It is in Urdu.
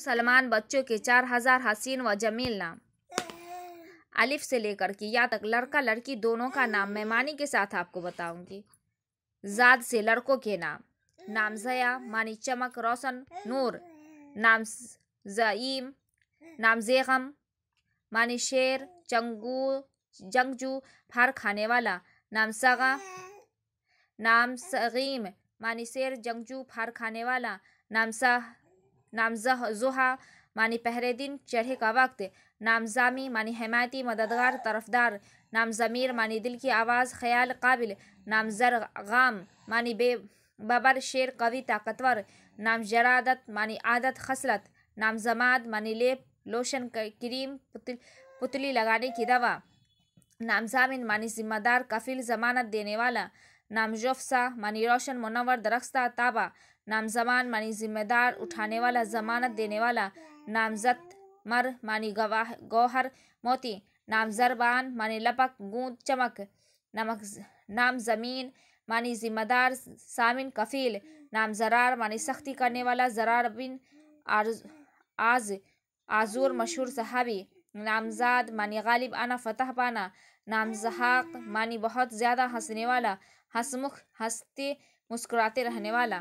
سلمان بچوں کے چار ہزار حسین و جمیل نام الف سے لے کر کے یہاں تک لڑکا لڑکی دونوں کا نام میں کے ساتھ آپ کو بتاؤں گی زاد سے لڑکوں کے نام نام زیا مانی چمک روشن نور نام زعیم نام زیغم مانی شیر چنگو جنگجو پھار کھانے والا نام نامسا نام سغیم مانی شیر جنگجو پھار کھانے والا نام سہ نامزہ نامز معنی پہرے دن چڑھے کا وقت نامزامی معنی حمایتی مددگار طرفدار نام ضمیر مانی دل کی آواز خیال قابل نام زر غام معنی بے ببر شیر قوی طاقتور نام جرادت معنی عادت خصلت نام زماد مانی لیپ لوشن کریم پتل پتلی لگانے کی دوا نام زامن مانی ذمہ دار کفیل ضمانت دینے والا نام وفسا مانی روشن منور رختہ تابا نام زبان مانی ذمہ دار اٹھانے والا ضمانت دینے والا نامزد مر مانی گواہ گوہر موتی نام زربان مانی لپک گوند چمک نمک نام زمین مانی ذمہ دار سامن کفیل نام زرار مانی سختی کرنے والا زرار بن آز آزور مشہور صحابی نامزاد مانی غالب آنا فتح پانا نامزحاق مانی بہت زیادہ ہنسنے والا ہنسمکھ مکھ ہنستے مسکراتے رہنے والا